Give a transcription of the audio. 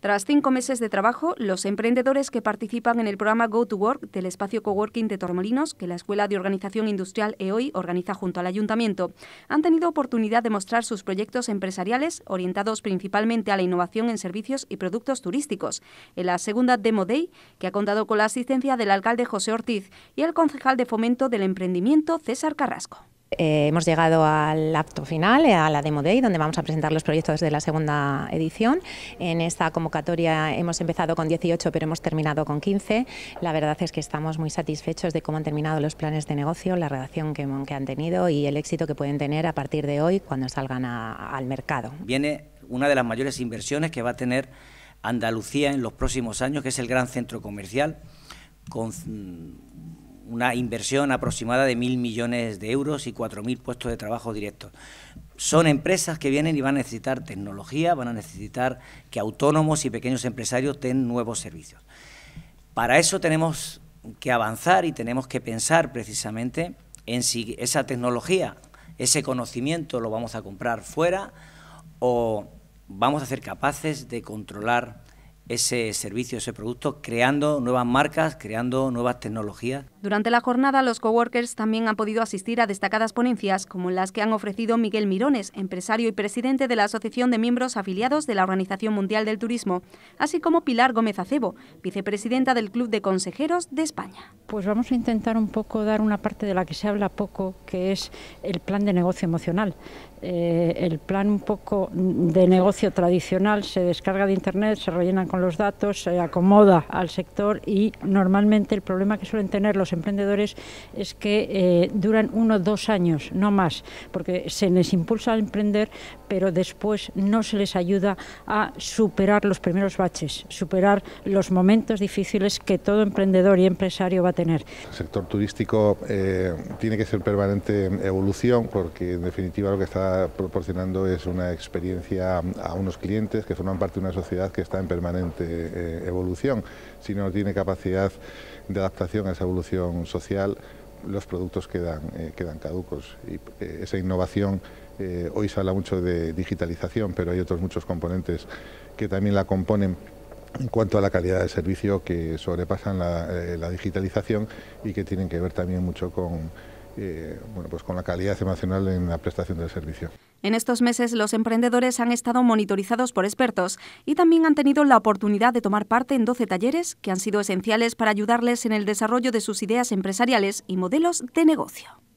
Tras cinco meses de trabajo, los emprendedores que participan en el programa Go to Work del espacio Coworking de Tormolinos, que la Escuela de Organización Industrial EOI organiza junto al Ayuntamiento, han tenido oportunidad de mostrar sus proyectos empresariales orientados principalmente a la innovación en servicios y productos turísticos. En la segunda Demo Day, que ha contado con la asistencia del alcalde José Ortiz y el concejal de fomento del emprendimiento César Carrasco. Eh, hemos llegado al acto final, eh, a la Demo Day, donde vamos a presentar los proyectos de la segunda edición. En esta convocatoria hemos empezado con 18, pero hemos terminado con 15. La verdad es que estamos muy satisfechos de cómo han terminado los planes de negocio, la redacción que, han tenido y el éxito que pueden tener a partir de hoy cuando salgan al mercado. Viene una de las mayores inversiones que va a tener Andalucía en los próximos años, que es el gran centro comercial, una inversión aproximada de mil millones de euros y cuatro mil puestos de trabajo directos. Son empresas que vienen y van a necesitar tecnología, van a necesitar que autónomos y pequeños empresarios den nuevos servicios. Para eso tenemos que avanzar y tenemos que pensar precisamente en si esa tecnología, ese conocimiento lo vamos a comprar fuera o vamos a ser capaces de controlar ese servicio, ese producto, creando nuevas marcas, creando nuevas tecnologías. Durante la jornada, los coworkers también han podido asistir a destacadas ponencias, como las que han ofrecido Miguel Mirones, empresario y presidente de la Asociación de Miembros Afiliados de la Organización Mundial del Turismo, así como Pilar Gómez Acebo, vicepresidenta del Club de Consejeros de España. Pues vamos a intentar un poco dar una parte de la que se habla poco, que es el plan de negocio emocional. Eh, el plan un poco de negocio tradicional se descarga de Internet, se rellenan con los datos, se acomoda al sector y normalmente el problema que suelen tener los emprendedores es que eh, duran uno o dos años, no más, porque se les impulsa a emprender, pero después no se les ayuda a superar los primeros baches, superar los momentos difíciles que todo emprendedor y empresario va a tener. El sector turístico eh, tiene que ser permanente evolución, porque en definitiva lo que está proporcionando es una experiencia a unos clientes que forman parte de una sociedad que está en permanente eh, evolución. Si no tiene capacidad de adaptación a esa evolución, social, los productos quedan, eh, quedan caducos. Y eh, esa innovación, eh, hoy se habla mucho de digitalización, pero hay otros muchos componentes que también la componen en cuanto a la calidad del servicio que sobrepasan la digitalización y que tienen que ver también mucho con eh, bueno, pues con la calidad emocional en la prestación del servicio. En estos meses los emprendedores han estado monitorizados por expertos y también han tenido la oportunidad de tomar parte en 12 talleres que han sido esenciales para ayudarles en el desarrollo de sus ideas empresariales y modelos de negocio.